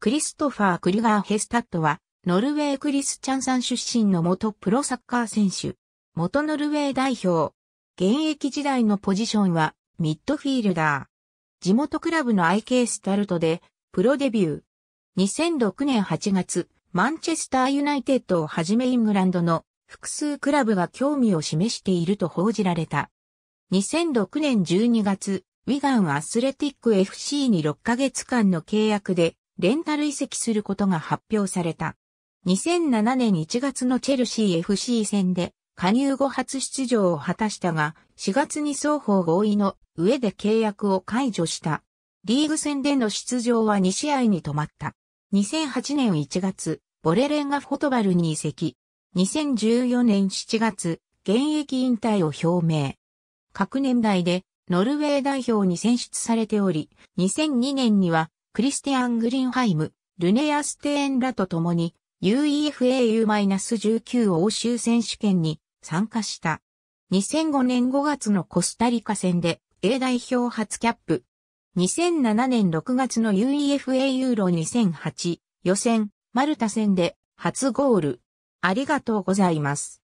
クリストファー・クリガー・ヘスタットは、ノルウェークリスチャンさん出身の元プロサッカー選手、元ノルウェー代表。現役時代のポジションは、ミッドフィールダー。地元クラブの IK スタルトで、プロデビュー。2006年8月、マンチェスターユナイテッドをはじめイングランドの複数クラブが興味を示していると報じられた。2006年12月、ウィガンアスレティック FC に6ヶ月間の契約でレンタル移籍することが発表された。2007年1月のチェルシー FC 戦で加入後初出場を果たしたが、4月に双方合意の上で契約を解除した。リーグ戦での出場は2試合に止まった。2008年1月、ボレレンがフォトバルに移籍。2014年7月、現役引退を表明。各年代でノルウェー代表に選出されており、2002年にはクリスティアン・グリンハイム、ルネア・ステーンらと共に UEFAU-19 欧州選手権に参加した。2005年5月のコスタリカ戦で A 代表初キャップ。2007年6月の UEFA ユーロ2008予選マルタ戦で初ゴール。ありがとうございます。